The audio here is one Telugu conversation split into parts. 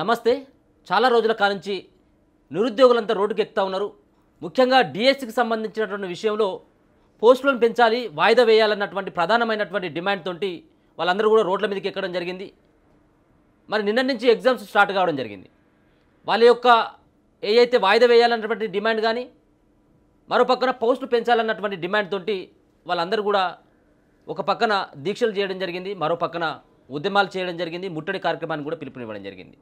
నమస్తే చాలా రోజుల నుంచి నిరుద్యోగులంతా రోడ్డుకు ఎక్కుతా ఉన్నారు ముఖ్యంగా డిఎస్సికి సంబంధించినటువంటి విషయంలో పోస్టులను పెంచాలి వాయిదా వేయాలన్నటువంటి ప్రధానమైనటువంటి డిమాండ్ తోటి వాళ్ళందరూ కూడా రోడ్ల మీదకి ఎక్కడం జరిగింది మరి నిన్న నుంచి ఎగ్జామ్స్ స్టార్ట్ కావడం జరిగింది వాళ్ళ యొక్క అయితే వాయిదా వేయాలన్నటువంటి డిమాండ్ కానీ మరో పక్కన పోస్టులు పెంచాలన్నటువంటి డిమాండ్ తోటి వాళ్ళందరూ కూడా ఒక పక్కన దీక్షలు చేయడం జరిగింది మరో పక్కన ఉద్యమాలు చేయడం జరిగింది ముట్టడి కార్యక్రమాన్ని కూడా పిలుపునివ్వడం జరిగింది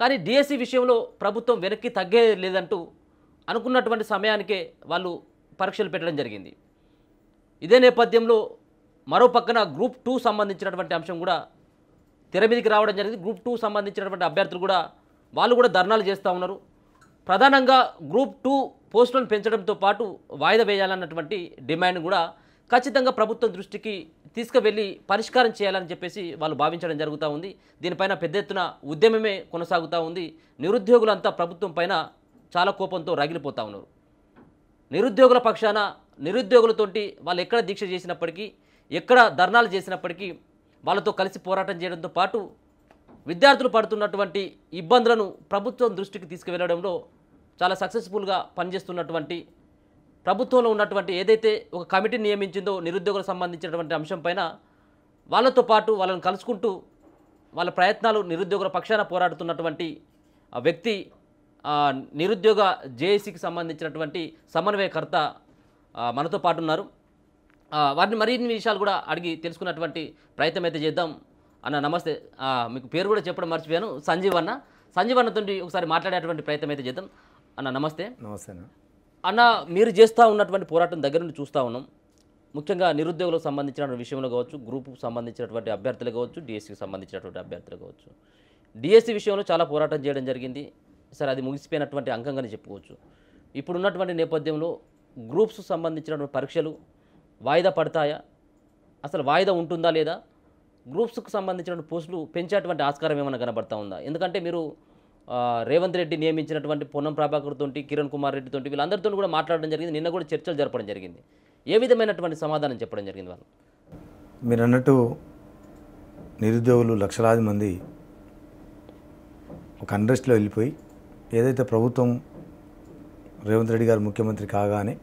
కానీ డిఎస్సి e విషయంలో ప్రభుత్వం వెనక్కి తగ్గే లేదంటూ అనుకున్నటువంటి సమయానికే వాళ్ళు పరీక్షలు పెట్టడం జరిగింది ఇదే నేపథ్యంలో మరో పక్కన గ్రూప్ టూ సంబంధించినటువంటి అంశం కూడా తెర మీదకి రావడం జరిగింది గ్రూప్ టూ సంబంధించినటువంటి అభ్యర్థులు కూడా వాళ్ళు కూడా ధర్నాలు చేస్తూ ఉన్నారు ప్రధానంగా గ్రూప్ టూ పోస్టులను పెంచడంతో పాటు వాయిదా వేయాలన్నటువంటి డిమాండ్ కూడా ఖచ్చితంగా ప్రభుత్వం దృష్టికి తీసుకువెళ్ళి పరిష్కారం చేయాలని చెప్పేసి వాళ్ళు భావించడం జరుగుతూ ఉంది దీనిపైన పెద్ద ఎత్తున ఉద్యమమే కొనసాగుతూ ఉంది నిరుద్యోగులంతా ప్రభుత్వం పైన చాలా కోపంతో రగిలిపోతూ ఉన్నారు నిరుద్యోగుల పక్షాన నిరుద్యోగులతోటి వాళ్ళు ఎక్కడ దీక్ష చేసినప్పటికీ ఎక్కడ ధర్నాలు చేసినప్పటికీ వాళ్ళతో కలిసి పోరాటం చేయడంతో పాటు విద్యార్థులు పడుతున్నటువంటి ఇబ్బందులను ప్రభుత్వం దృష్టికి తీసుకువెళ్లడంలో చాలా సక్సెస్ఫుల్గా పనిచేస్తున్నటువంటి ప్రభుత్వంలో ఉన్నటువంటి ఏదైతే ఒక కమిటీని నియమించిందో నిరుద్యోగులకు సంబంధించినటువంటి అంశంపైన వాళ్ళతో పాటు వాళ్ళని కలుసుకుంటూ వాళ్ళ ప్రయత్నాలు నిరుద్యోగుల పక్షాన పోరాడుతున్నటువంటి వ్యక్తి నిరుద్యోగ జేఏసీకి సంబంధించినటువంటి సమన్వయకర్త మనతో పాటు ఉన్నారు వారిని మరిన్ని విషయాలు కూడా అడిగి తెలుసుకున్నటువంటి ప్రయత్నం అయితే చేద్దాం అన్న నమస్తే మీకు పేరు కూడా చెప్పడం మర్చిపోయాను సంజీవ్ అన్న సంజీవ్ అన్నతో ఒకసారి మాట్లాడేటువంటి ప్రయత్నం అయితే చేద్దాం అన్న నమస్తే నమస్తే అన్న అన్న మీరు చేస్తూ ఉన్నటువంటి పోరాటం దగ్గర నుండి చూస్తూ ఉన్నాం ముఖ్యంగా నిరుద్యోగులకు సంబంధించిన విషయంలో కావచ్చు గ్రూప్కు సంబంధించినటువంటి అభ్యర్థులు కావచ్చు డిఎస్సికి సంబంధించినటువంటి అభ్యర్థులు కావచ్చు డిఎస్సి విషయంలో చాలా పోరాటం చేయడం జరిగింది సరే అది ముగిసిపోయినటువంటి అంకంగానే చెప్పుకోవచ్చు ఇప్పుడున్నటువంటి నేపథ్యంలో గ్రూప్స్ సంబంధించినటువంటి పరీక్షలు వాయిదా పడతాయా అసలు వాయిదా ఉంటుందా లేదా గ్రూప్స్కు సంబంధించిన పోస్టులు పెంచేటువంటి ఆస్కారం ఏమైనా కనబడతా ఉందా ఎందుకంటే మీరు రేవంత్ రెడ్డి నియమించినటువంటి పొన్నం ప్రభాకర్ తోటి కిరణ్ కుమార్ రెడ్డి తోటి వీళ్ళందరితో కూడా మాట్లాడడం జరిగింది నిన్న కూడా చర్చలు జరపడం జరిగింది ఏ విధమైనటువంటి సమాధానం చెప్పడం జరిగింది వాళ్ళు మీరు అన్నట్టు నిరుద్యోగులు లక్షలాది మంది ఒక అండ్రెస్ట్లో వెళ్ళిపోయి ఏదైతే ప్రభుత్వం రేవంత్ రెడ్డి గారు ముఖ్యమంత్రి కాగానే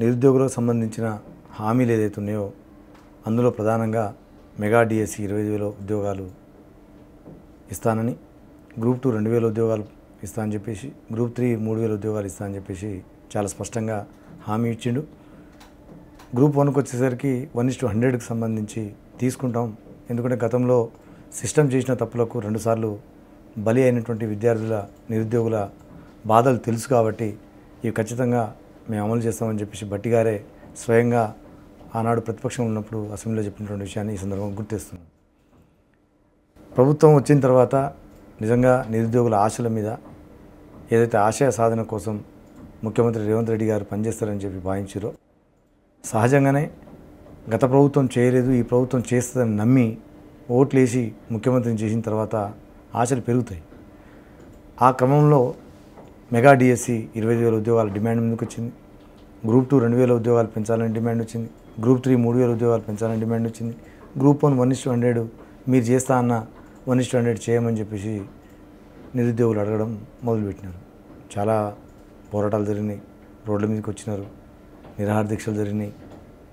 నిరుద్యోగులకు సంబంధించిన హామీలు ఏదైతే ఉన్నాయో అందులో ప్రధానంగా మెగా డిఎస్సి e ఇరవై ఉద్యోగాలు ఇస్తానని గ్రూప్ టూ రెండు వేల ఉద్యోగాలు ఇస్తా అని చెప్పేసి గ్రూప్ త్రీ మూడు వేల ఉద్యోగాలు ఇస్తా అని చెప్పేసి చాలా స్పష్టంగా హామీ ఇచ్చిండు గ్రూప్ వన్కి వచ్చేసరికి వన్ ఇస్ టు హండ్రెడ్కి సంబంధించి తీసుకుంటాం ఎందుకంటే గతంలో సిస్టమ్ చేసిన తప్పులకు రెండుసార్లు బలి అయినటువంటి విద్యార్థుల నిరుద్యోగుల బాధలు తెలుసు కాబట్టి ఇవి ఖచ్చితంగా మేము అమలు చేస్తామని చెప్పేసి బట్టిగారే గారే స్వయంగా ఆనాడు ప్రతిపక్షం ఉన్నప్పుడు అసెంబ్లీలో చెప్పినటువంటి విషయాన్ని ఈ సందర్భంగా గుర్తిస్తున్నాం ప్రభుత్వం వచ్చిన తర్వాత నిజంగా నిరుద్యోగుల ఆశల మీద ఏదైతే ఆశయ సాధన కోసం ముఖ్యమంత్రి రేవంత్ రెడ్డి గారు పనిచేస్తారని చెప్పి భావించారో సహజంగానే గత ప్రభుత్వం చేయలేదు ఈ ప్రభుత్వం చేస్తుందని నమ్మి ఓట్లేసి ముఖ్యమంత్రిని చేసిన తర్వాత ఆశలు పెరుగుతాయి ఆ క్రమంలో మెగా డిఎస్సి ఇరవై వేల ఉద్యోగాల డిమాండ్ ముందుకు వచ్చింది గ్రూప్ టూ రెండు వేల ఉద్యోగాలు పెంచాలని డిమాండ్ వచ్చింది గ్రూప్ త్రీ మూడు వేల ఉద్యోగాలు పెంచాలని డిమాండ్ వచ్చింది group one one is hundred మీరు చేస్తా అన్న వన్ ఇస్ హండ్రెడ్ చేయమని చెప్పేసి నిరుద్యోగులు అడగడం మొదలుపెట్టినారు చాలా పోరాటాలు జరిగినాయి రోడ్ల మీదకి వచ్చినారు నిరాహార దీక్షలు జరిగినాయి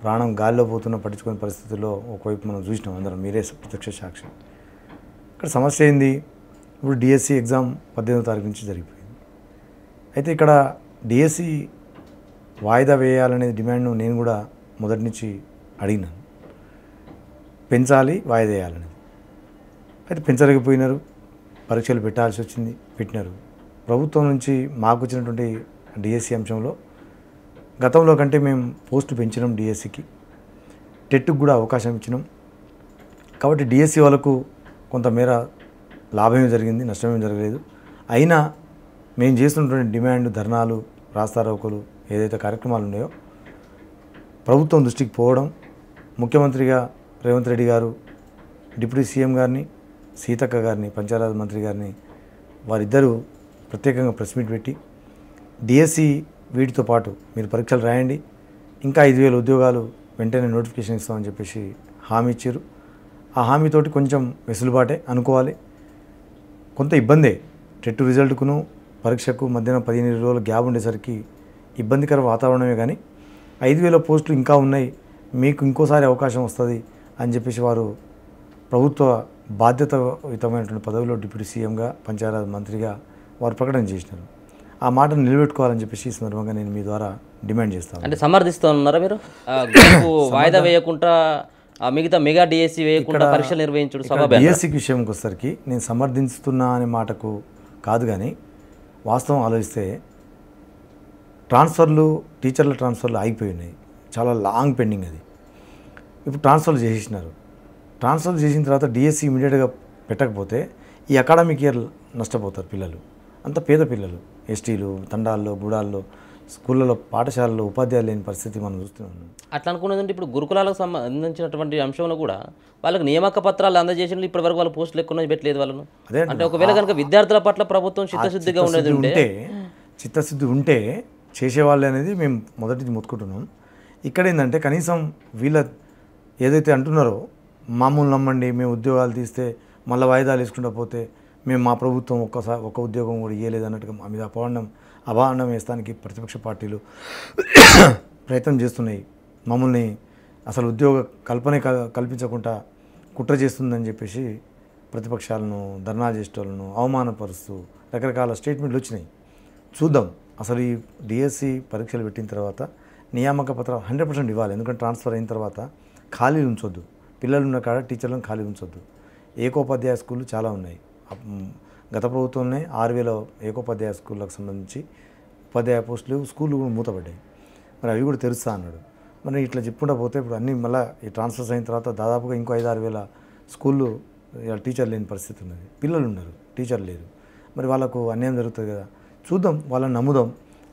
ప్రాణం గాల్లో పోతున్న పట్టించుకునే పరిస్థితుల్లో ఒకవైపు మనం చూసినాం అందరం మీరే ప్రత్యక్ష సాక్షి ఇక్కడ సమస్య ఏంది ఇప్పుడు డిఎస్సి ఎగ్జామ్ e పద్దెనిమిదో తారీఖు నుంచి జరిగిపోయింది అయితే ఇక్కడ డిఎస్సి e వాయిదా వేయాలనే డిమాండ్ను నేను కూడా మొదటి నుంచి అడిగినాను పెంచాలి వాయిదా వేయాలనేది అయితే పెంచలేకపోయినారు పరీక్షలు పెట్టాల్సి వచ్చింది పెట్టినారు ప్రభుత్వం నుంచి మాకు వచ్చినటువంటి డిఎస్సి అంశంలో గతంలో కంటే మేము పోస్ట్ పెంచినాం డిఎస్సికి టెట్కు కూడా అవకాశం ఇచ్చినాం కాబట్టి డిఎస్సి వాళ్ళకు కొంతమేర లాభమే జరిగింది నష్టమేం జరగలేదు అయినా మేము చేస్తున్నటువంటి డిమాండ్ ధర్నాలు రాస్తారోకలు ఏదైతే కార్యక్రమాలు ఉన్నాయో ప్రభుత్వం దృష్టికి పోవడం ముఖ్యమంత్రిగా రేవంత్ రెడ్డి గారు డిప్యూటీ సీఎం గారిని సీతక్క గారిని పంచాయరాజ్ మంత్రి గారిని వారిద్దరూ ప్రత్యేకంగా ప్రెస్ మీట్ పెట్టి డిఎస్సి వీటితో పాటు మీరు పరీక్షలు రాయండి ఇంకా ఐదు వేల ఉద్యోగాలు వెంటనే నోటిఫికేషన్ ఇస్తామని చెప్పేసి హామీ ఇచ్చారు ఆ హామీతోటి కొంచెం వెసులుబాటే అనుకోవాలి కొంత ఇబ్బందే టెట్ రిజల్ట్కును పరీక్షకు మధ్యాహ్నం పదిహేను రోజుల గ్యాప్ ఉండేసరికి ఇబ్బందికర వాతావరణమే కానీ ఐదు వేల పోస్టులు ఇంకా ఉన్నాయి మీకు ఇంకోసారి అవకాశం వస్తుంది అని చెప్పేసి వారు ప్రభుత్వ బాధ్యతయుతమైనటువంటి పదవిలో డిప్యూటీ సీఎంగా పంచాయరాజ్ మంత్రిగా వారు ప్రకటన చేసినారు ఆ మాటను నిలబెట్టుకోవాలని చెప్పేసి ఈ సందర్భంగా నేను మీ ద్వారా డిమాండ్ చేస్తాను అంటే సమర్థిస్తున్నారా మీరు వాయిదా వేయకుండా మిగతా మెగా డిఎస్సి వేయకుండా పరీక్షలు నిర్వహించడం డిఎస్సికి విషయంకి వచ్చేసరికి నేను సమర్థిస్తున్నా అనే మాటకు కాదు కానీ వాస్తవం ఆలోచిస్తే ట్రాన్స్ఫర్లు టీచర్ల ట్రాన్స్ఫర్లు ఆగిపోయి ఉన్నాయి చాలా లాంగ్ పెండింగ్ అది ఇప్పుడు ట్రాన్స్ఫర్లు చేసేసినారు ట్రాన్స్ఫర్ చేసిన తర్వాత డిఎస్సి e ఇమీడియట్గా పెట్టకపోతే ఈ అకాడమిక్ ఇయర్ నష్టపోతారు పిల్లలు అంత పేద పిల్లలు ఎస్టీలు తండాల్లో గుడాల్లో స్కూళ్ళలో పాఠశాలలో ఉపాధ్యాయులు లేని పరిస్థితి మనం చూస్తున్నాం అట్లా అనుకున్నదంటే ఇప్పుడు గురుకులాలకు సంబంధించినటువంటి అంశంలో కూడా వాళ్ళకి నియామక పత్రాలు అందజేసిన ఇప్పటి వరకు వాళ్ళ పోస్టులు ఎక్కువ పెట్టలేదు వాళ్ళను అదే అంటే ఒకవేళ కనుక విద్యార్థుల పట్ల ప్రభుత్వం చిత్తశుద్ధిగా ఉండేది ఉంటే చిత్తశుద్ధి ఉంటే చేసేవాళ్ళు అనేది మేము మొదటిది మొత్తుకుంటున్నాం ఇక్కడ ఏంటంటే కనీసం వీళ్ళ ఏదైతే అంటున్నారో మామూలు నమ్మండి మేము ఉద్యోగాలు తీస్తే మళ్ళీ వాయిదాలు వేసుకుంటూ పోతే మేము మా ప్రభుత్వం ఒక్కసారి ఒక్క ఉద్యోగం కూడా ఇవ్వలేదు అన్నట్టుగా మీద అపహరణం అభారణం వేస్తానికి ప్రతిపక్ష పార్టీలు ప్రయత్నం చేస్తున్నాయి మమ్మల్ని అసలు ఉద్యోగ కల్పనే కల్పించకుండా కుట్ర చేస్తుందని చెప్పేసి ప్రతిపక్షాలను ధర్నా చేసేటోళ్ళను అవమానపరుస్తూ రకరకాల స్టేట్మెంట్లు వచ్చినాయి చూద్దాం అసలు ఈ డిఎస్సి పరీక్షలు పెట్టిన తర్వాత నియామక పత్రాలు హండ్రెడ్ పర్సెంట్ ఇవ్వాలి ఎందుకంటే ట్రాన్స్ఫర్ అయిన తర్వాత ఖాళీలు ఉంచొద్దు పిల్లలు ఉన్న కాడ టీచర్లను ఖాళీ ఉంచొద్దు ఏకోపాధ్యాయ స్కూళ్ళు చాలా ఉన్నాయి గత ప్రభుత్వంలో ఆరు ఏకోపాధ్యాయ స్కూళ్ళకు సంబంధించి ఉపాధ్యాయ పోస్టులు స్కూళ్ళు కూడా మూతపడ్డాయి మరి అవి కూడా తెరుస్తా అన్నాడు మరి ఇట్లా చెప్పుకుంటా పోతే ఇప్పుడు అన్నీ మళ్ళీ ఈ ట్రాన్స్ఫర్స్ అయిన తర్వాత దాదాపుగా ఇంకో ఐదు ఆరు వేల స్కూళ్ళు ఇలా టీచర్ లేని పరిస్థితి ఉన్నది పిల్లలు ఉన్నారు టీచర్ లేరు మరి వాళ్ళకు అన్యాయం జరుగుతుంది కదా చూద్దాం వాళ్ళని నమ్ముదాం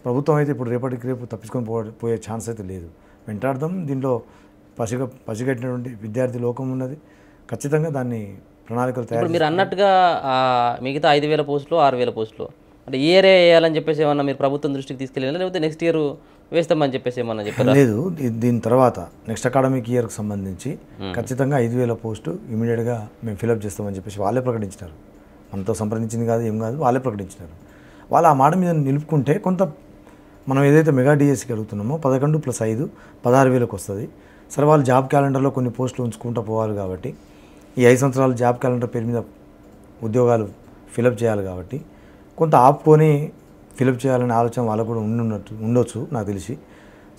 ప్రభుత్వం అయితే ఇప్పుడు రేపటికి రేపు తప్పించుకొని పోయే ఛాన్స్ అయితే లేదు వెంటాడదాం దీంట్లో పసిగ పసిగట్టినటువంటి విద్యార్థి లోకం ఉన్నది ఖచ్చితంగా దాన్ని ప్రణాళికలు తయారు మీరు అన్నట్టుగా మిగతా ఐదు వేల పోస్టులు ఆరు వేల పోస్టులు అంటే ఏ ఏరే వేయాలని చెప్పేసి ఏమన్నా మీరు ప్రభుత్వం దృష్టికి తీసుకెళ్ళాలి లేకపోతే నెక్స్ట్ ఇయర్ వేస్తామని చెప్పేసి ఏమన్నా చెప్పారు లేదు దీని తర్వాత నెక్స్ట్ అకాడమిక్ ఇయర్కి సంబంధించి ఖచ్చితంగా ఐదు వేల పోస్టు ఇమీడియట్గా మేము ఫిలప్ చేస్తామని చెప్పేసి వాళ్ళే ప్రకటించినారు మనతో సంప్రదించింది కాదు ఏం కాదు వాళ్ళే ప్రకటించినారు వాళ్ళు ఆ మాట మీద నిలుపుకుంటే కొంత మనం ఏదైతే మెగా డిఎస్సికి e అడుగుతున్నామో పదకొండు ప్లస్ ఐదు పదహారు వేలకు వస్తుంది సరే వాళ్ళు జాబ్ క్యాలెండర్లో కొన్ని పోస్టులు ఉంచుకుంటూ పోవాలి కాబట్టి ఈ ఐదు సంవత్సరాలు జాబ్ క్యాలెండర్ పేరు మీద ఉద్యోగాలు ఫిలప్ చేయాలి కాబట్టి కొంత ఆపుకొని ఫిలప్ చేయాలనే ఆలోచన వాళ్ళకు కూడా ఉండున్నట్టు ఉండొచ్చు నాకు తెలిసి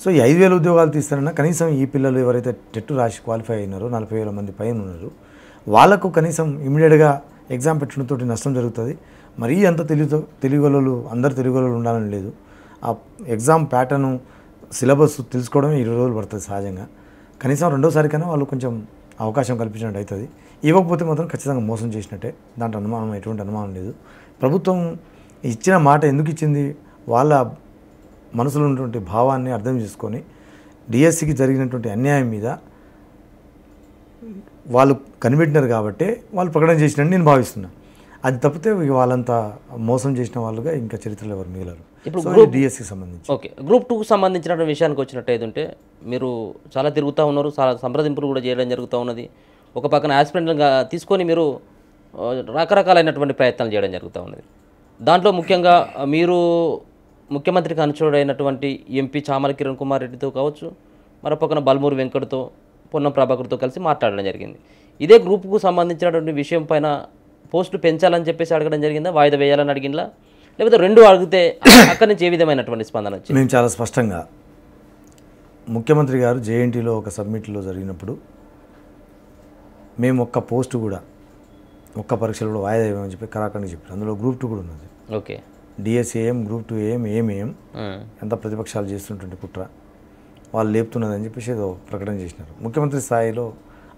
సో ఈ ఐదు వేల ఉద్యోగాలు తీస్తారన్నా కనీసం ఈ పిల్లలు ఎవరైతే టెట్టు రాసి క్వాలిఫై అయినారో నలభై వేల మంది పైన ఉన్నారు వాళ్ళకు కనీసం ఇమీడియట్గా ఎగ్జామ్ పెట్టడంతో నష్టం జరుగుతుంది మరీ అంత తెలుగు తెలుగులలో అందరు తెలుగులో ఉండాలని లేదు ఆ ఎగ్జామ్ ప్యాటర్ను సిలబస్ తెలుసుకోవడమే ఇరవై రోజులు పడుతుంది సహజంగా కనీసం రెండోసారికైనా వాళ్ళు కొంచెం అవకాశం కల్పించినట్టు అవుతుంది ఇవ్వకపోతే మాత్రం ఖచ్చితంగా మోసం చేసినట్టే దాంట్లో అనుమానం ఎటువంటి అనుమానం లేదు ప్రభుత్వం ఇచ్చిన మాట ఎందుకు ఇచ్చింది వాళ్ళ మనసులో ఉన్నటువంటి భావాన్ని అర్థం చేసుకొని డిఎస్సికి జరిగినటువంటి అన్యాయం మీద వాళ్ళు కనిపెట్టినారు కాబట్టి వాళ్ళు ప్రకటన చేసినట్టు నేను భావిస్తున్నాను అది తప్పితే వాళ్ళంతా మోసం చేసిన వాళ్ళుగా ఇంకా చరిత్రలో ఎవరు మిగిలారు ఇప్పుడు డిఎస్సికి సంబంధించి ఓకే గ్రూప్ టూకి సంబంధించిన విషయానికి వచ్చినట్టు ఉంటే మీరు చాలా తిరుగుతూ ఉన్నారు చాలా సంప్రదింపులు కూడా చేయడం జరుగుతూ ఉన్నది ఒక పక్కన యాస్పిరెంట్లుగా తీసుకొని మీరు రకరకాలైనటువంటి ప్రయత్నాలు చేయడం జరుగుతూ ఉన్నది దాంట్లో ముఖ్యంగా మీరు ముఖ్యమంత్రికి అనుచరుడైనటువంటి ఎంపీ చామల కిరణ్ కుమార్ రెడ్డితో కావచ్చు మరొక బల్మూరు వెంకట్తో పొన్నం ప్రభాకర్తో కలిసి మాట్లాడడం జరిగింది ఇదే గ్రూప్కు సంబంధించినటువంటి విషయం పైన పోస్టులు పెంచాలని చెప్పేసి అడగడం జరిగిందా వాయిదా వేయాలని అడిగిందా లేకపోతే రెండు అడిగితే అక్కడి నుంచి ఏ విధమైనటువంటి స్పందన వచ్చింది నేను చాలా స్పష్టంగా ముఖ్యమంత్రి గారు జేఎన్టీలో ఒక సబ్మిట్లో జరిగినప్పుడు మేము ఒక్క పోస్ట్ కూడా ఒక్క పరీక్షలు కూడా వాయిదా ఇవ్వమని చెప్పి కరాకండి చెప్పారు అందులో గ్రూప్ టూ కూడా ఉన్నది ఓకే డిఎస్ఏఎం గ్రూప్ టూ ఏం ఏమేం ఎంత ప్రతిపక్షాలు చేస్తుంటుంటే కుట్ర వాళ్ళు లేపుతున్నదని చెప్పేసి ఏదో ప్రకటన చేసినారు ముఖ్యమంత్రి స్థాయిలో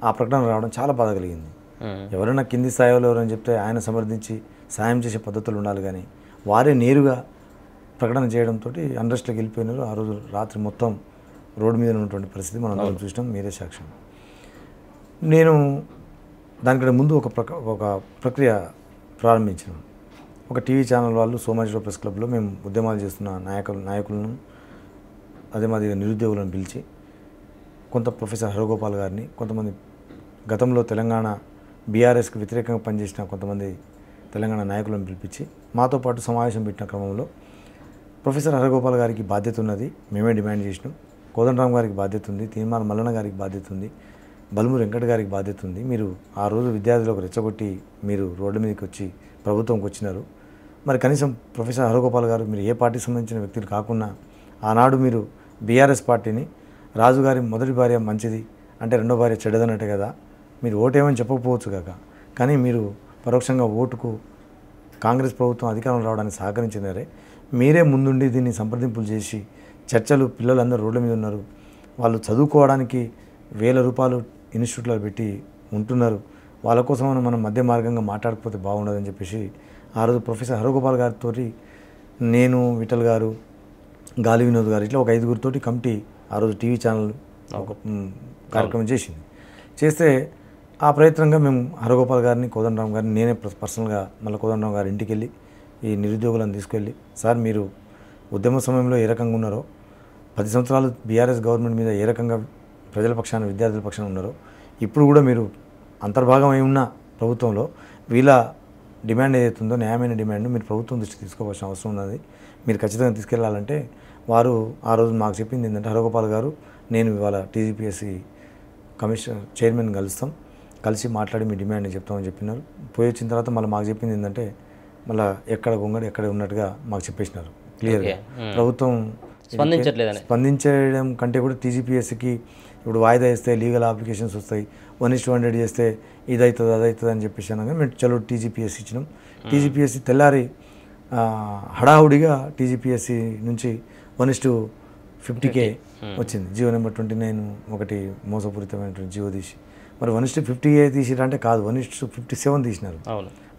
ఆ ప్రకటన రావడం చాలా బాధ కలిగింది ఎవరైనా కింది స్థాయిలో ఎవరైనా చెప్తే ఆయన సమర్థించి సాయం చేసే పద్ధతులు ఉండాలి కానీ వారే నేరుగా ప్రకటన చేయడంతో అండ్రస్ట్లోకి వెళ్ళిపోయినారు ఆ రోజు రాత్రి మొత్తం రోడ్డు మీద ఉన్నటువంటి పరిస్థితి మనం అందరం చూసినాం మీరే సాక్ష్యం నేను దానికంటే ముందు ఒక ప్రక ఒక ప్రక్రియ ప్రారంభించిన ఒక టీవీ ఛానల్ వాళ్ళు సోమాజిరావు ప్రెస్ క్లబ్లో మేము ఉద్యమాలు చేస్తున్న నాయకులు నాయకులను అదే మాదిరిగా నిరుద్యోగులను పిలిచి కొంత ప్రొఫెసర్ హరగోపాల్ గారిని కొంతమంది గతంలో తెలంగాణ బీఆర్ఎస్కి వ్యతిరేకంగా పనిచేసిన కొంతమంది తెలంగాణ నాయకులను పిలిపించి మాతో పాటు సమావేశం పెట్టిన క్రమంలో ప్రొఫెసర్ హరగోపాల్ గారికి బాధ్యత ఉన్నది మేమే డిమాండ్ చేసినాం కోదండరామ్ గారికి బాధ్యత ఉంది తీర్మాన మల్లన్న గారికి బాధ్యత ఉంది బల్ము వెంకట గారికి బాధ్యత ఉంది మీరు ఆ రోజు విద్యార్థులకు రెచ్చగొట్టి మీరు రోడ్డు మీదకి వచ్చి ప్రభుత్వంకి వచ్చినారు మరి కనీసం ప్రొఫెసర్ హరగోపాల్ గారు మీరు ఏ పార్టీకి సంబంధించిన వ్యక్తులు కాకుండా ఆనాడు మీరు బీఆర్ఎస్ పార్టీని రాజుగారి మొదటి భార్య మంచిది అంటే రెండో భార్య చెడ్డదన్నట్టు కదా మీరు ఓటేమని చెప్పకపోవచ్చు కాక కానీ మీరు పరోక్షంగా ఓటుకు కాంగ్రెస్ ప్రభుత్వం అధికారం రావడానికి సహకరించినారే మీరే ముందుండి దీన్ని సంప్రదింపులు చేసి చర్చలు పిల్లలందరూ రోడ్ల మీద ఉన్నారు వాళ్ళు చదువుకోవడానికి వేల రూపాయలు ఇన్స్టిట్యూట్లో పెట్టి ఉంటున్నారు వాళ్ళ కోసం మనం మధ్య మార్గంగా మాట్లాడకపోతే బాగుండదని చెప్పేసి ఆ రోజు ప్రొఫెసర్ హరగోపాల్ గారితో నేను విఠల్ గారు గాలి వినోద్ గారు ఇట్లా ఒక ఐదుగురితోటి కమిటీ ఆ రోజు టీవీ ఛానల్ ఒక కార్యక్రమం చేసింది చేస్తే ఆ ప్రయత్నంగా మేము హరగోపాల్ గారిని కోదండరామ్ గారిని నేనే పర్సనల్గా మళ్ళీ కోదండరామ్ గారి ఇంటికి వెళ్ళి ఈ నిరుద్యోగులను తీసుకెళ్ళి సార్ మీరు ఉద్యమ సమయంలో ఏ రకంగా ఉన్నారో పది సంవత్సరాలు బీఆర్ఎస్ గవర్నమెంట్ మీద ఏ రకంగా ప్రజల పక్షాన విద్యార్థుల పక్షాన ఉన్నారో ఇప్పుడు కూడా మీరు అంతర్భాగం అయి ఉన్న ప్రభుత్వంలో వీళ్ళ డిమాండ్ ఏదైతుందో న్యాయమైన డిమాండ్ మీరు ప్రభుత్వం దృష్టి తీసుకోవాల్సిన అవసరం ఉన్నది మీరు ఖచ్చితంగా తీసుకెళ్లాలంటే వారు ఆ రోజు మాకు చెప్పింది ఏంటంటే హరగోపాల్ గారు నేను ఇవాళ టీజీపీఎస్సీ కమిషనర్ చైర్మన్ కలుస్తాం కలిసి మాట్లాడి మీ డిమాండ్ చెప్తామని చెప్పినారు పోయి వచ్చిన తర్వాత మళ్ళీ మాకు చెప్పింది ఏంటంటే మళ్ళీ ఎక్కడ గొంగడి ఎక్కడ ఉన్నట్టుగా మాకు చెప్పేసినారు క్లియర్గా hmm. ప్రభుత్వం స్పందించడం కంటే కూడా టీజీపీఎస్సికి ఇప్పుడు వాయిదా వేస్తే లీగల్ అప్లికేషన్స్ వస్తాయి వన్ ఇస్ టూ హండ్రెడ్ చేస్తే ఇది అవుతుంది అది అవుతుంది అని చెప్పేసి అనగా మేము చలో టీజీపీఎస్సి ఇచ్చినాం hmm. టీజీపీఎస్సి తెల్లారి హడావుడిగా టీజీపీఎస్సి నుంచి వన్ ఇస్ టూ ఫిఫ్టీకే hmm. వచ్చింది జియో నెంబర్ ట్వంటీ నైన్ ఒకటి మోసపూరితమైనటువంటి జియో తీసి మరి వన్ ఇస్టు ఫిఫ్టీ ఏ అంటే కాదు వన్ ఇస్టు ఫిఫ్టీ సెవెన్ తీసినారు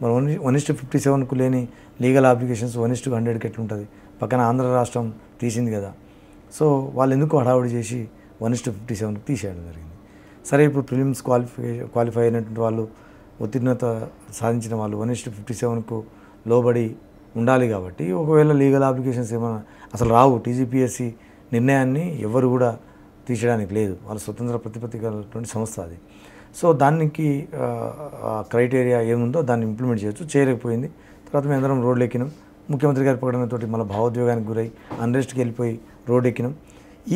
మరి వన్ వన్ ఇస్టు ఫిఫ్టీ సెవెన్కు లేని లీగల్ అప్లికేషన్స్ వన్ ఇస్టు హండ్రెడ్కి ఎట్లుంటుంది పక్కన ఆంధ్ర రాష్ట్రం తీసింది కదా సో వాళ్ళు ఎందుకు హడావుడి చేసి వన్ ఇస్టు ఫిఫ్టీ సెవెన్కి తీసేయడం జరిగింది సరే ఇప్పుడు ఫిలిమ్స్ క్వాలిఫై క్వాలిఫై అయినటువంటి వాళ్ళు ఉత్తీర్ణత సాధించిన వాళ్ళు వన్ ఇస్టు ఫిఫ్టీ సెవెన్కు లోబడి ఉండాలి కాబట్టి ఒకవేళ లీగల్ అప్లికేషన్స్ ఏమైనా అసలు రావు టీజీపీఎస్సి నిర్ణయాన్ని ఎవరు కూడా తీసేయడానికి లేదు వాళ్ళ స్వతంత్ర ప్రతిపత్తి సంస్థ అది సో దానికి క్రైటీరియా ఏముందో దాన్ని ఇంప్లిమెంట్ చేయొచ్చు చేయలేకపోయింది తర్వాత మేము అందరం రోడ్లు ఎక్కినాం ముఖ్యమంత్రి గారి ప్రకటనతో మళ్ళీ భావోద్వేగానికి గురై అన్రెస్ట్కి వెళ్ళిపోయి రోడ్ ఎక్కినాం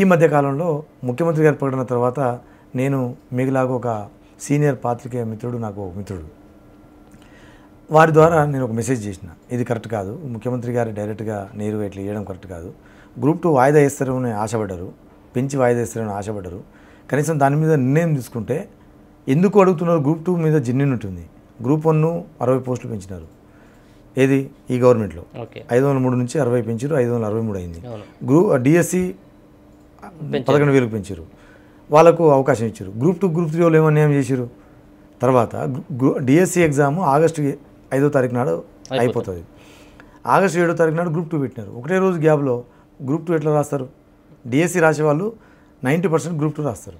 ఈ మధ్య కాలంలో ముఖ్యమంత్రి గారి ప్రకటన తర్వాత నేను మిగిలాగా ఒక సీనియర్ పాత్రికేయ మిత్రుడు నాకు ఒక మిత్రుడు వారి ద్వారా నేను ఒక మెసేజ్ చేసిన ఇది కరెక్ట్ కాదు ముఖ్యమంత్రి గారు డైరెక్ట్గా నేరుగా ఇట్లా వేయడం కరెక్ట్ కాదు గ్రూప్ టూ వాయిదా వేస్తారని ఆశపడ్డారు పెంచి వాయిదా వేస్తారని ఆశపడ్డారు కనీసం దాని మీద నిర్ణయం తీసుకుంటే ఎందుకు అడుగుతున్నారు గ్రూప్ టూ మీద జిన్నిన్ ఉంటుంది గ్రూప్ వన్ను అరవై పోస్టులు పెంచినారు ఏది ఈ గవర్నమెంట్లో ఐదు వందల మూడు నుంచి అరవై పెంచారు ఐదు వందల అరవై మూడు అయింది గ్రూప్ e డిఎస్సి పదకొండు వేలకు పెంచారు వాళ్ళకు అవకాశం ఇచ్చారు గ్రూప్ టూ గ్రూప్ త్రీ వాళ్ళు ఏం చేశారు తర్వాత డిఎస్సి ఎగ్జామ్ e ఆగస్టు ఐదో తారీఖు నాడు అయిపోతుంది ఆగస్టు ఏడో తారీఖు నాడు గ్రూప్ టూ పెట్టినారు ఒకటే రోజు గ్యాప్లో గ్రూప్ టూ ఎట్లా రాస్తారు డిఎస్సి e రాసే వాళ్ళు నైంటీ పర్సెంట్ గ్రూప్ టూ రాస్తారు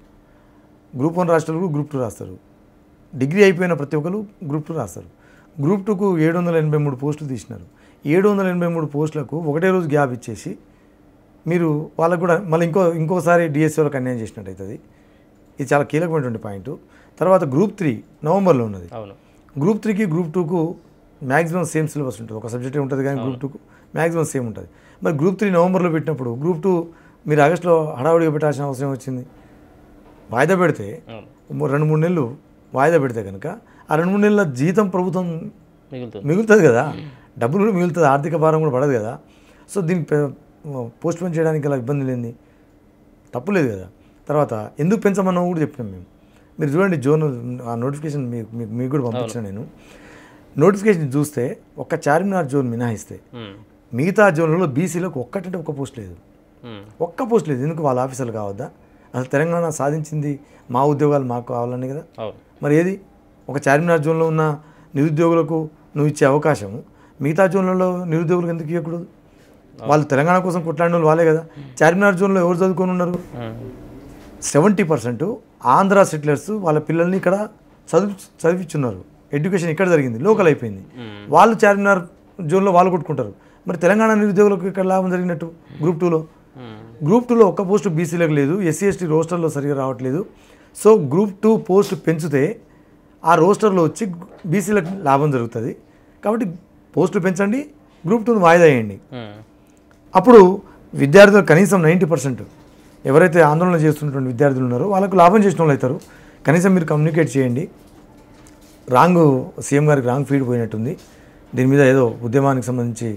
గ్రూప్ వన్ రాష్ట్రాలు గ్రూప్ టూ రాస్తారు డిగ్రీ అయిపోయిన ప్రతి ఒక్కరు గ్రూప్ టూ రాస్తారు గ్రూప్ టూకు ఏడు వందల ఎనభై మూడు పోస్టులు తీసినారు ఏడు వందల ఎనభై మూడు పోస్టులకు ఒకటే రోజు గ్యాప్ ఇచ్చేసి మీరు వాళ్ళకు కూడా మళ్ళీ ఇంకో ఇంకోసారి డిఎస్సీలకు అన్యాయం చేసినట్టు అవుతుంది ఇది చాలా కీలకమైనటువంటి పాయింట్ తర్వాత గ్రూప్ త్రీ నవంబర్లో ఉన్నది గ్రూప్ త్రీకి గ్రూప్ టూకు మ్యాక్సిమం సేమ్ సిలబస్ ఉంటుంది ఒక సబ్జెక్టే ఉంటుంది కానీ గ్రూప్ టూకు మ్యాక్సిమం సేమ్ ఉంటుంది మరి గ్రూప్ త్రీ నవంబర్లో పెట్టినప్పుడు గ్రూప్ టూ మీరు ఆగస్టులో హడావుడిగా పెట్టాల్సిన అవసరం వచ్చింది వాయిదా పెడితే రెండు మూడు నెలలు వాయిదా పెడితే కనుక ఆ రెండు మూడు నెలల జీతం ప్రభుత్వం మిగులుతుంది కదా డబ్బులు కూడా మిగులుతుంది ఆర్థిక భారం కూడా పడదు కదా సో దీన్ని పోస్ట్ పోన్ చేయడానికి అలా ఇబ్బంది లేని తప్పు లేదు కదా తర్వాత ఎందుకు పెంచమన్నా కూడా చెప్పాం మేము మీరు చూడండి జోన్ ఆ నోటిఫికేషన్ మీకు మీకు కూడా పంపించాను నేను నోటిఫికేషన్ చూస్తే ఒక్క చార్మినార్ జోన్ మినహాయిస్తే మిగతా జోన్లలో బీసీలకు ఒక్కటంటే ఒక్క పోస్ట్ లేదు ఒక్క పోస్ట్ లేదు ఎందుకు వాళ్ళ ఆఫీసర్లు కావద్దా అసలు తెలంగాణ సాధించింది మా ఉద్యోగాలు మాకు కావాలని కదా మరి ఏది ఒక చార్మినార్ జోన్లో ఉన్న నిరుద్యోగులకు నువ్వు ఇచ్చే అవకాశం మిగతా జోన్లలో నిరుద్యోగులకు ఎందుకు ఇవ్వకూడదు వాళ్ళు తెలంగాణ కోసం కొట్లాడిన వాళ్ళు వాళ్ళే కదా చార్మినార్ జోన్లో ఎవరు చదువుకొని ఉన్నారు సెవెంటీ పర్సెంట్ ఆంధ్ర సెటిలర్స్ వాళ్ళ పిల్లల్ని ఇక్కడ చదువు చదివిచ్చున్నారు ఎడ్యుకేషన్ ఇక్కడ జరిగింది లోకల్ అయిపోయింది వాళ్ళు చార్మినార్ జోన్లో వాళ్ళు కొట్టుకుంటారు మరి తెలంగాణ నిరుద్యోగులకు ఇక్కడ లాభం జరిగినట్టు గ్రూప్ టూలో గ్రూప్ టూలో ఒక్క పోస్టు బీసీలకు లేదు ఎస్సీ ఎస్టీ రోస్టర్లో సరిగా రావట్లేదు సో గ్రూప్ టూ పోస్ట్ పెంచితే ఆ రోస్టర్లో వచ్చి బీసీలకు లాభం జరుగుతుంది కాబట్టి పోస్టులు పెంచండి గ్రూప్ టూను వాయిదా వేయండి అప్పుడు విద్యార్థులు కనీసం నైంటీ పర్సెంట్ ఎవరైతే ఆందోళన చేస్తున్నటువంటి విద్యార్థులు ఉన్నారో వాళ్ళకు లాభం చేసిన వాళ్ళు అవుతారు కనీసం మీరు కమ్యూనికేట్ చేయండి రాంగ్ సీఎం గారికి రాంగ్ ఫీడ్ పోయినట్టుంది దీని మీద ఏదో ఉద్యమానికి సంబంధించి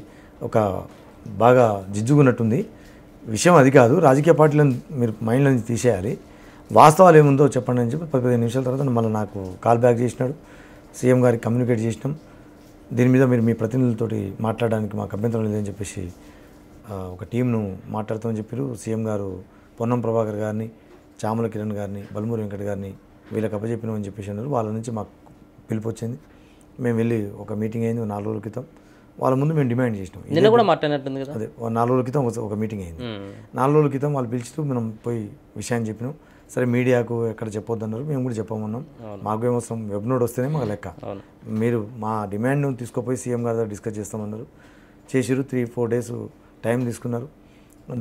ఒక బాగా జిజ్జుగున్నట్టుంది విషయం అది కాదు రాజకీయ పార్టీలను మీరు మైండ్ నుంచి తీసేయాలి వాస్తవాలు ఏముందో చెప్పండి అని చెప్పి పది పదిహేను నిమిషాల తర్వాత మళ్ళీ నాకు కాల్ బ్యాక్ చేసినాడు సీఎం గారికి కమ్యూనికేట్ చేసినాం దీని మీద మీరు మీ ప్రతినిధులతోటి మాట్లాడడానికి మాకు అభ్యంతరం లేదని చెప్పేసి ఒక టీంను మాట్లాడుతామని చెప్పారు సీఎం గారు పొన్నం ప్రభాకర్ గారిని చాముల కిరణ్ గారిని బలమూరి వెంకట గారిని వీళ్ళకి అప్పచెప్పినామని చెప్పేసి అన్నారు వాళ్ళ నుంచి మాకు పిలుపు వచ్చింది మేము వెళ్ళి ఒక మీటింగ్ అయింది నాలుగు రోజుల క్రితం వాళ్ళ ముందు మేము డిమాండ్ చేసినాం నిన్న కూడా మాట్లాడినట్టు కదా అదే నాలుగు రోజుల క్రితం ఒక మీటింగ్ అయింది నాలుగు రోజుల క్రితం వాళ్ళు పిలుస్తూ మనం పోయి విషయాన్ని చెప్పినాం సరే మీడియాకు ఎక్కడ చెప్పొద్దన్నారు మేము కూడా చెప్పమన్నాం మాకు ఏమవసరం వెబ్ నోట్ వస్తేనే మాకు లెక్క మీరు మా డిమాండ్ను తీసుకుపోయి సీఎం గారి డిస్కస్ చేస్తామన్నారు చేసిరు త్రీ ఫోర్ డేస్ టైం తీసుకున్నారు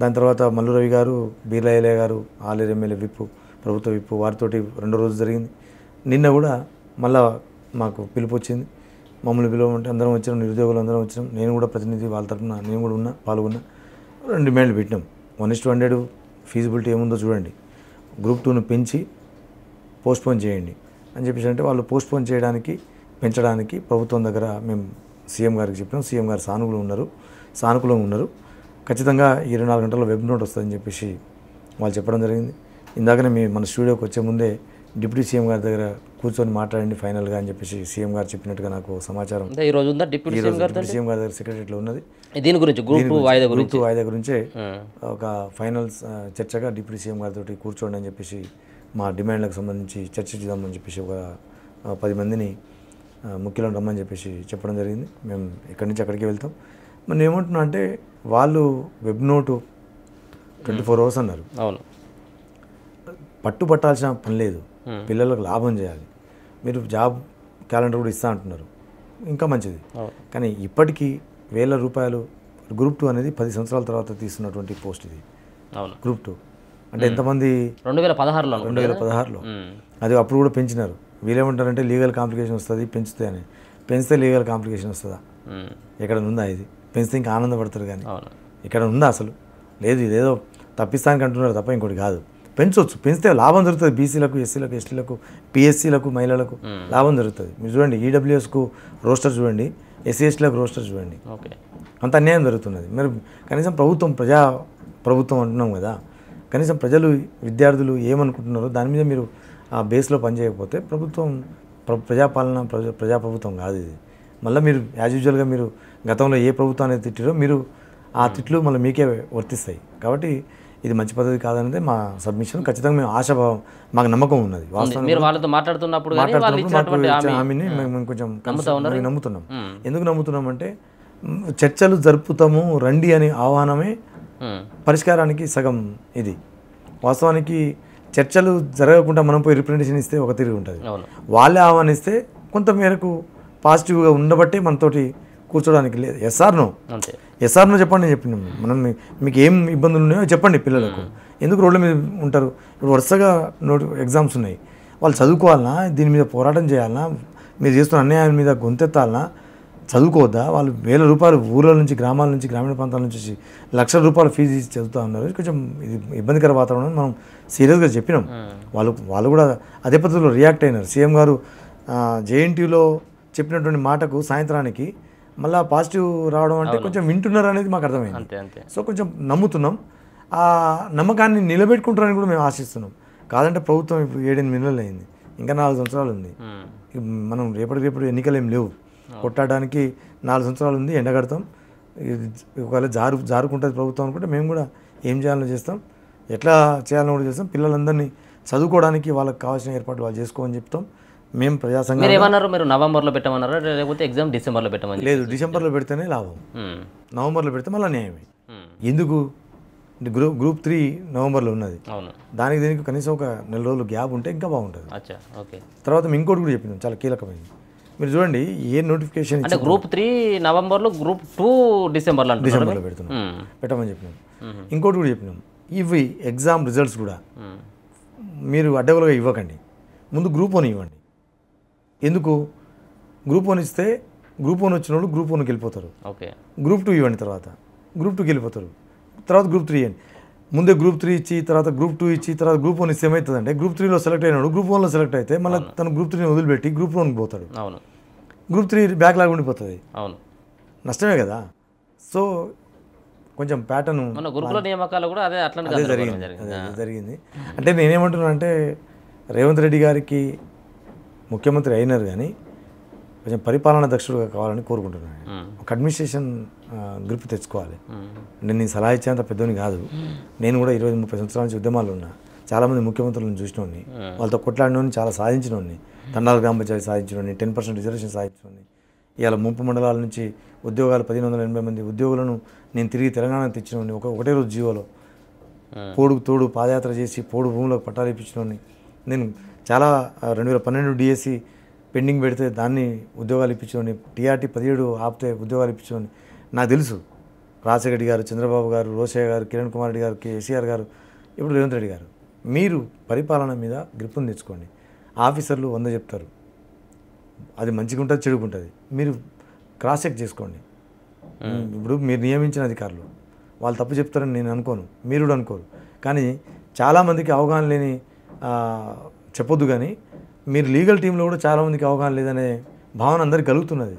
దాని తర్వాత మల్లు రవి గారు బీర్లాయలే గారు ఆలేర్ ఎమ్మెల్యే విప్పు ప్రభుత్వ విప్పు వారితోటి రెండో రోజులు జరిగింది నిన్న కూడా మళ్ళా మాకు పిలుపు వచ్చింది మమ్మల్ని పిలవమంటే అందరం వచ్చినాం నిరుద్యోగులు అందరం వచ్చినాం నేను కూడా ప్రతినిధి వాళ్ళ తరఫున నేను కూడా ఉన్నా పాల్గొన్నా రెండు డిమాండ్లు పెట్టినాం one is to hundred feasibility ఏముందో చూడండి గ్రూప్ టూను పెంచి పోస్ట్పోన్ చేయండి అని చెప్పేసి అంటే వాళ్ళు పోస్ట్పోన్ చేయడానికి పెంచడానికి ప్రభుత్వం దగ్గర మేము సీఎం గారికి చెప్పినాం సీఎం గారు సానుకూలం ఉన్నారు సానుకూలంగా ఉన్నారు ఖచ్చితంగా ఇరవై నాలుగు గంటల్లో వెబ్ నోట్ వస్తుందని చెప్పేసి వాళ్ళు చెప్పడం జరిగింది ఇందాకనే మేము మన స్టూడియోకి వచ్చే ముందే డిప్యూటీ సీఎం గారి దగ్గర కూర్చొని మాట్లాడండి ఫైనల్గా అని చెప్పేసి సీఎం గారు చెప్పినట్టుగా నాకు సమాచారం ఈ రోజు సీఎం గారి దగ్గర సెక్రటరీలో ఉన్నది దీని గురించి గ్రూప్ వాయిదా గురించి వాయిదా గురించే ఒక ఫైనల్ చర్చగా డిప్యూటీ సీఎం గారితో కూర్చోండి అని చెప్పేసి మా డిమాండ్లకు సంబంధించి చేద్దామని చెప్పేసి ఒక పది మందిని ముఖ్యులను రమ్మని చెప్పేసి చెప్పడం జరిగింది మేము ఇక్కడి నుంచి అక్కడికి వెళ్తాం మనం ఏమంటున్నా అంటే వాళ్ళు web note twenty four hours అన్నారు అవును పట్టుబట్టాల్సిన పని లేదు Hmm. పిల్లలకు లాభం చేయాలి మీరు జాబ్ క్యాలెండర్ కూడా ఇస్తా అంటున్నారు ఇంకా మంచిది కానీ ఇప్పటికీ వేల రూపాయలు గ్రూప్ టూ అనేది పది సంవత్సరాల తర్వాత తీసుకున్నటువంటి పోస్ట్ ఇది గ్రూప్ టూ అంటే hmm. ఎంతమంది రెండు వేల పదహారులో రెండు వేల పదహారులో hmm. అది అప్పుడు కూడా పెంచినారు వీళ్ళేమంటారంటే లీగల్ కాంప్లికేషన్ వస్తుంది పెంచుతాయి అని పెంచితే లీగల్ కాంప్లికేషన్ వస్తుందా ఎక్కడ ఉందా ఇది పెంచితే ఇంకా ఆనందపడతారు కానీ ఇక్కడ ఉందా అసలు లేదు ఇదేదో తప్పిస్తానికి అంటున్నారు తప్ప ఇంకోటి కాదు పెంచవచ్చు పెంచితే లాభం జరుగుతుంది బీసీలకు ఎస్సీలకు ఎస్టీలకు పిఎస్సీలకు మహిళలకు లాభం జరుగుతుంది మీరు చూడండి ఈడబ్ల్యూఎస్కు e రోస్టర్ చూడండి ఎస్సీ ఎస్టీలకు రోస్టర్ చూడండి అంత అన్యాయం జరుగుతున్నది మరి కనీసం ప్రభుత్వం ప్రజా ప్రభుత్వం అంటున్నాం కదా కనీసం ప్రజలు విద్యార్థులు ఏమనుకుంటున్నారో దాని మీద మీరు ఆ బేస్లో పనిచేయకపోతే ప్రభుత్వం ప్ర ప్రజాపాలన ప్రజా ప్రజాప్రభుత్వం కాదు ఇది మళ్ళీ మీరు యాజ్ యూజువల్గా మీరు గతంలో ఏ ప్రభుత్వం అనేది తిట్టిరో మీరు ఆ తిట్లు మళ్ళీ మీకే వర్తిస్తాయి కాబట్టి ఇది మంచి పద్ధతి కాదనేది మా సబ్మిషన్ ఖచ్చితంగా మేము ఆశాభావం మాకు నమ్మకం ఉన్నది మాట్లాడుతున్నప్పుడు హామీని మేము కొంచెం నమ్ముతున్నాం ఎందుకు నమ్ముతున్నాం అంటే చర్చలు జరుపుతాము రండి అనే ఆహ్వానమే పరిష్కారానికి సగం ఇది వాస్తవానికి చర్చలు జరగకుండా మనం పోయి రిప్రజెంటేషన్ ఇస్తే ఒక తిరిగి ఉంటుంది వాళ్ళే ఆహ్వానిస్తే కొంత మేరకు పాజిటివ్గా ఉండబట్టే మనతోటి కూర్చోడానికి లేదు ఎస్ఆర్ నో ఎస్ఆర్ నో చెప్పండి నేను చెప్పింది మనం మీకు ఏం ఇబ్బందులు ఉన్నాయో చెప్పండి పిల్లలకు ఎందుకు రోడ్ల మీద ఉంటారు ఇప్పుడు వరుసగా నోటి ఎగ్జామ్స్ ఉన్నాయి వాళ్ళు చదువుకోవాలన్నా దీని మీద పోరాటం చేయాలన్నా మీరు చేస్తున్న అన్యాయం మీద గొంతెత్తాలన్నా చదువుకోవద్దా వాళ్ళు వేల రూపాయలు ఊళ్ళో నుంచి గ్రామాల నుంచి గ్రామీణ ప్రాంతాల నుంచి లక్షల రూపాయల ఫీజు ఇచ్చి చదువుతూ ఉన్నారు కొంచెం ఇది ఇబ్బందికర వాతావరణం మనం సీరియస్గా చెప్పినాం వాళ్ళు వాళ్ళు కూడా అదే పద్ధతిలో రియాక్ట్ అయినారు సీఎం గారు జేఎన్టీలో చెప్పినటువంటి మాటకు సాయంత్రానికి మళ్ళీ పాజిటివ్ రావడం అంటే కొంచెం వింటున్నారు అనేది మాకు అర్థమైంది సో కొంచెం నమ్ముతున్నాం ఆ నమ్మకాన్ని నిలబెట్టుకుంటారని కూడా మేము ఆశిస్తున్నాం కాదంటే ప్రభుత్వం ఇప్పుడు ఏడెనిమిది నెలలు అయింది ఇంకా నాలుగు సంవత్సరాలు ఉంది మనం రేపటికి రేపటి ఎన్నికలు ఏం లేవు కొట్టడానికి నాలుగు సంవత్సరాలు ఉంది ఎండగడతాం ఒకవేళ జారు జారుకుంటుంది ప్రభుత్వం అనుకుంటే మేము కూడా ఏం చేయాలని చేస్తాం ఎట్లా చేయాలని కూడా చేస్తాం పిల్లలందరినీ చదువుకోవడానికి వాళ్ళకి కావాల్సిన ఏర్పాట్లు వాళ్ళు చేసుకోమని చెప్తాం మేము ప్రజాసంఘం మీరు ఏమన్నారు మీరు నవంబర్లో పెట్టమన్నారా లేకపోతే ఎగ్జామ్ డిసెంబర్లో పెట్టమని లేదు డిసెంబర్లో పెడితేనే లాభం నవంబర్లో పెడితే మళ్ళీ న్యాయమే ఎందుకు గ్రూప్ గ్రూప్ త్రీ నవంబర్లో ఉన్నది అవును దానికి దీనికి కనీసం ఒక నెల రోజులు గ్యాప్ ఉంటే ఇంకా బాగుంటుంది ఓకే తర్వాత మేము ఇంకోటి కూడా చెప్పినాం చాలా కీలకమైనది మీరు చూడండి ఏ నోటిఫికేషన్ గ్రూప్ త్రీ నవంబర్లో గ్రూప్ టూ డిసెంబర్లో డిసెంబర్లో పెడుతున్నాం పెట్టమని చెప్పినాం ఇంకోటి కూడా చెప్పినాం ఇవి ఎగ్జామ్ రిజల్ట్స్ కూడా మీరు అడ్డగోలుగా ఇవ్వకండి ముందు గ్రూప్ వన్ ఇవ్వండి ఎందుకు గ్రూప్ వన్ ఇస్తే గ్రూప్ వన్ వచ్చిన వాళ్ళు గ్రూప్ వన్కి వెళ్ళిపోతారు ఓకే గ్రూప్ టూ ఇవ్వండి తర్వాత గ్రూప్ టూకి వెళ్ళిపోతారు తర్వాత గ్రూప్ త్రీ ఇవ్వండి ముందే గ్రూప్ త్రీ ఇచ్చి తర్వాత గ్రూప్ టూ ఇచ్చి తర్వాత గ్రూప్ వన్ ఇస్తే ఏమవుతుందంటే గ్రూప్ త్రీలో సెలెక్ట్ అయినాడు గ్రూప్ వన్లో సెలెక్ట్ అయితే మళ్ళీ తన గ్రూప్ త్రీని వదిలిపెట్టి గ్రూప్ వన్కి పోతాడు అవును గ్రూప్ త్రీ బ్యాక్ లాగా ఉండిపోతుంది అవును నష్టమే కదా సో కొంచెం ప్యాటర్న్ నియామకాలు కూడా అదే అట్లా జరిగింది జరిగింది అంటే నేనేమంటున్నాను అంటే రేవంత్ రెడ్డి గారికి ముఖ్యమంత్రి అయినారు కానీ కొంచెం పరిపాలన దక్షుడుగా కావాలని కోరుకుంటున్నాను ఒక అడ్మినిస్ట్రేషన్ గ్రిప్ తెచ్చుకోవాలి నేను నేను సలహా ఇచ్చేంత పెద్దోని కాదు నేను కూడా ఇరవై ముప్పై సంవత్సరాల నుంచి ఉద్యమాలు ఉన్నా చాలామంది ముఖ్యమంత్రులను చూసినోని వాళ్ళతో కొట్లాడినోని చాలా సాధించినోని తండాల గ్రామ పంచాయతీ టెన్ పర్సెంట్ రిజర్వేషన్ సాధించినోని ఇవాళ ముంపు మండలాల నుంచి ఉద్యోగాలు పదిహేను వందల ఎనభై మంది ఉద్యోగులను నేను తిరిగి తెలంగాణ తెచ్చినోని ఒక ఒకటే రోజు జీవోలో పోడు తోడు పాదయాత్ర చేసి పోడు భూములకు పట్టాలు ఇప్పించినోని నేను చాలా రెండు వేల పన్నెండు డిఎస్సి e పెండింగ్ పెడితే దాన్ని ఉద్యోగాలు ఇప్పించుకొని టీఆర్టీ పదిహేడు ఆపితే ఉద్యోగాలు ఇప్పించుకొని నాకు తెలుసు రాజశేఖరెడ్డి గారు చంద్రబాబు గారు రోసయ్య గారు కిరణ్ కుమార్ రెడ్డి గారు కేసీఆర్ గారు ఇప్పుడు రేవంత్ రెడ్డి గారు మీరు పరిపాలన మీద గ్రిప్పును తెచ్చుకోండి ఆఫీసర్లు వంద చెప్తారు అది మంచిగా ఉంటుంది చెడుకుంటుంది మీరు క్రాస్ చెక్ చేసుకోండి ఇప్పుడు మీరు నియమించిన అధికారులు వాళ్ళు తప్పు చెప్తారని నేను అనుకోను మీరు కూడా అనుకోరు కానీ చాలామందికి అవగాహన లేని చెప్పొద్దు కానీ మీరు లీగల్ టీంలో కూడా చాలామందికి అవగాహన లేదనే భావన అందరికి కలుగుతున్నది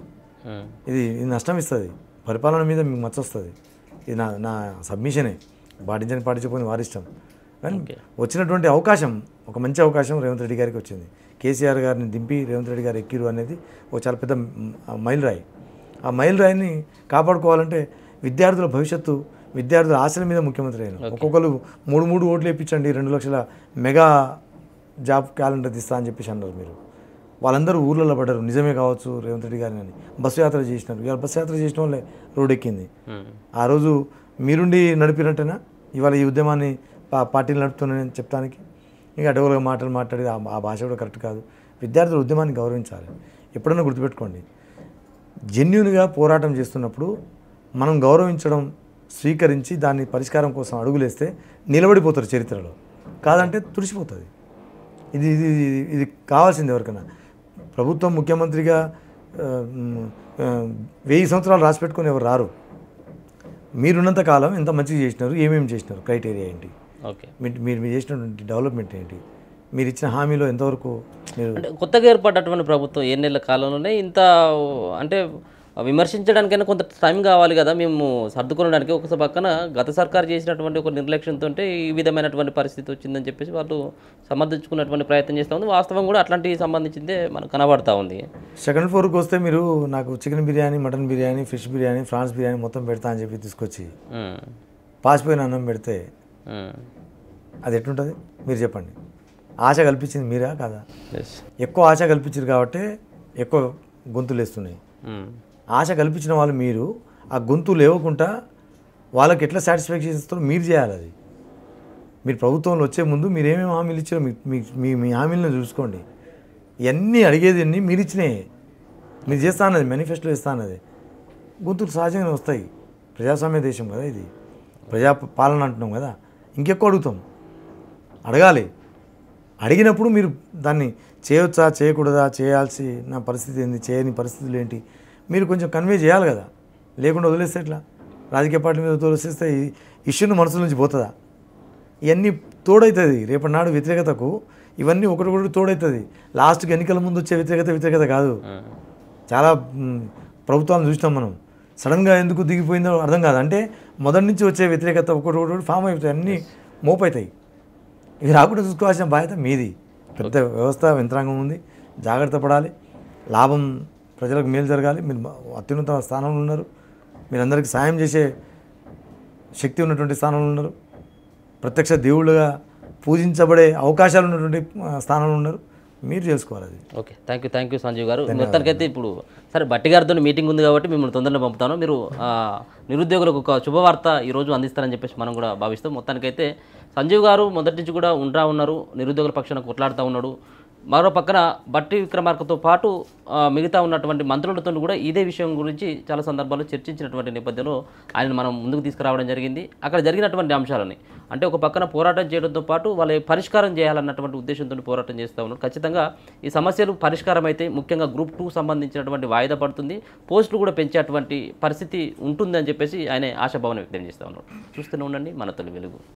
ఇది ఇది నష్టం ఇస్తుంది పరిపాలన మీద మీకు మచ్చొస్తుంది ఇది నా నా సబ్మిషనే పాటించని పాటించకపోయిన వారిష్టం కానీ వచ్చినటువంటి అవకాశం ఒక మంచి అవకాశం రేవంత్ రెడ్డి గారికి వచ్చింది కేసీఆర్ గారిని దింపి రేవంత్ రెడ్డి గారు ఎక్కిరు అనేది ఒక చాలా పెద్ద మైల్ రాయి ఆ మైల్ రాయిని కాపాడుకోవాలంటే విద్యార్థుల భవిష్యత్తు విద్యార్థుల ఆశల మీద ముఖ్యమంత్రి అయిన ఒక్కొక్కరు మూడు మూడు ఓట్లు వేయించండి రెండు లక్షల మెగా జాబ్ క్యాలెండర్ తీస్తా అని చెప్పేసి అన్నారు మీరు వాళ్ళందరూ ఊర్లలో పడ్డారు నిజమే కావచ్చు రేవంత్ రెడ్డి గారిని అని బస్సు యాత్ర చేసినారు ఇవాళ బస్సు యాత్ర చేసిన వాళ్ళే రోడ్ ఎక్కింది ఆ రోజు మీరుండి నడిపినట్టేనా ఇవాళ ఈ ఉద్యమాన్ని పార్టీలు నడుపుతున్నాయని చెప్తానికి ఇంకా అడవులుగా మాటలు మాట్లాడి ఆ భాష కూడా కరెక్ట్ కాదు విద్యార్థుల ఉద్యమాన్ని గౌరవించాలి ఎప్పుడన్నా గుర్తుపెట్టుకోండి జెన్యున్గా పోరాటం చేస్తున్నప్పుడు మనం గౌరవించడం స్వీకరించి దాన్ని పరిష్కారం కోసం అడుగులేస్తే నిలబడిపోతారు చరిత్రలో కాదంటే తుడిచిపోతుంది ఇది ఇది ఇది కావాల్సింది ఎవరికైనా ప్రభుత్వం ముఖ్యమంత్రిగా వెయ్యి సంవత్సరాలు రాసి పెట్టుకుని ఎవరు రారు మీరున్నంత కాలం ఎంత మంచిగా చేసినారు ఏమేమి చేసినారు క్రైటీరియా ఏంటి ఓకే మీరు మీరు చేసినటువంటి డెవలప్మెంట్ ఏంటి మీరు ఇచ్చిన హామీలో ఎంతవరకు మీరు కొత్తగా ఏర్పడ్డటువంటి ప్రభుత్వం ఏ కాలంలోనే ఇంత అంటే విమర్శించడానికైనా కొంత టైం కావాలి కదా మేము సర్దుకోవడానికి ఒక పక్కన గత సర్కారు చేసినటువంటి ఒక నిర్లక్ష్యంతో ఈ విధమైనటువంటి పరిస్థితి వచ్చిందని చెప్పేసి వాళ్ళు సమర్థించుకున్నటువంటి ప్రయత్నం చేస్తూ ఉంది వాస్తవం కూడా అట్లాంటివి సంబంధించిందే మనకు కనబడతా ఉంది సెకండ్ ఫ్లోర్కి వస్తే మీరు నాకు chicken biryani mutton biryani fish biryani prawns biryani మొత్తం పెడతా అని చెప్పి తీసుకొచ్చి పాసిపోయిన అన్నం పెడితే అది ఎట్లుంటుంది మీరు చెప్పండి ఆశ కల్పించింది మీరా కాదా ఎక్కువ ఆశ కల్పించారు కాబట్టి ఎక్కువ గొంతులు వేస్తున్నాయి ఆశ కల్పించిన వాళ్ళు మీరు ఆ గొంతు లేవకుండా వాళ్ళకి ఎట్లా సాటిస్ఫాక్షన్ ఇస్తారో మీరు చేయాలి అది మీరు ప్రభుత్వంలో వచ్చే ముందు మీరు ఏమేమి హామీలు ఇచ్చారో మీ మీ మీ హామీలను చూసుకోండి ఇవన్నీ అడిగేది అన్ని మీరు ఇచ్చినాయి మీరు చేస్తానది మేనిఫెస్టో ఇస్తానది గుంతులు సహజంగానే వస్తాయి ప్రజాస్వామ్య దేశం కదా ఇది ప్రజా పాలన అంటున్నాం కదా ఇంకెక్కువ అడుగుతాం అడగాలి అడిగినప్పుడు మీరు దాన్ని చేయొచ్చా చేయకూడదా చేయాల్సిన పరిస్థితి ఏంది చేయని పరిస్థితులు ఏంటి మీరు కొంచెం కన్వే చేయాలి కదా లేకుండా వదిలేస్తే ఎట్లా రాజకీయ పార్టీ మీద వదిలేస్తే ఇష్యూను మనసు నుంచి పోతుందా ఇవన్నీ తోడవుతుంది రేపటి నాడు వ్యతిరేకతకు ఇవన్నీ ఒకటి తోడవుతుంది లాస్ట్కి ఎన్నికల ముందు వచ్చే వ్యతిరేకత వ్యతిరేకత కాదు చాలా ప్రభుత్వాలను చూసినాం మనం సడన్గా ఎందుకు దిగిపోయిందో అర్థం కాదు అంటే మొదటి నుంచి వచ్చే వ్యతిరేకత ఒకటి ఒకటి ఫామ్ అయిపోతాయి అన్నీ మోపైతాయి ఇవి రాకుండా చూసుకోవాల్సిన బాధ్యత మీది పెద్ద వ్యవస్థ యంత్రాంగం ఉంది జాగ్రత్త పడాలి లాభం ప్రజలకు మేలు జరగాలి మీరు అత్యున్నత స్థానంలో ఉన్నారు మీరందరికీ సాయం చేసే శక్తి ఉన్నటువంటి స్థానంలో ఉన్నారు ప్రత్యక్ష దేవుళ్ళుగా పూజించబడే అవకాశాలు ఉన్నటువంటి స్థానంలో ఉన్నారు మీరు చేసుకోవాలి అది okay thank you thank you Sanjeev గారు మొత్తానికైతే ఇప్పుడు సరే బట్టి గారితో మీటింగ్ ఉంది కాబట్టి మిమ్మల్ని తొందరగా పంపుతాను మీరు నిరుద్యోగులకు ఒక శుభవార్త ఈరోజు అందిస్తారని చెప్పేసి మనం కూడా భావిస్తాం మొత్తానికైతే సంజీవ్ గారు మొదటి నుంచి కూడా ఉండరా ఉన్నారు నిరుద్యోగుల పక్షాన కొట్లాడుతూ ఉన్నాడు మరో పక్కన బట్టి విక్రమార్కతో పాటు మిగతా ఉన్నటువంటి మంత్రులతో కూడా ఇదే విషయం గురించి చాలా సందర్భాల్లో చర్చించినటువంటి నేపథ్యంలో ఆయన మనం ముందుకు తీసుకురావడం జరిగింది అక్కడ జరిగినటువంటి అంశాలని అంటే ఒక పక్కన పోరాటం చేయడంతో పాటు వాళ్ళ పరిష్కారం చేయాలన్నటువంటి ఉద్దేశంతో పోరాటం చేస్తూ ఉన్నారు ఖచ్చితంగా ఈ సమస్యలు పరిష్కారం అయితే ముఖ్యంగా గ్రూప్ టూ సంబంధించినటువంటి వాయిదా పడుతుంది పోస్టులు కూడా పెంచేటువంటి పరిస్థితి ఉంటుందని చెప్పేసి ఆయన ఆశాభావన వ్యక్తం చేస్తూ ఉన్నారు చూస్తూనే ఉండండి మన తొలి వెలుగు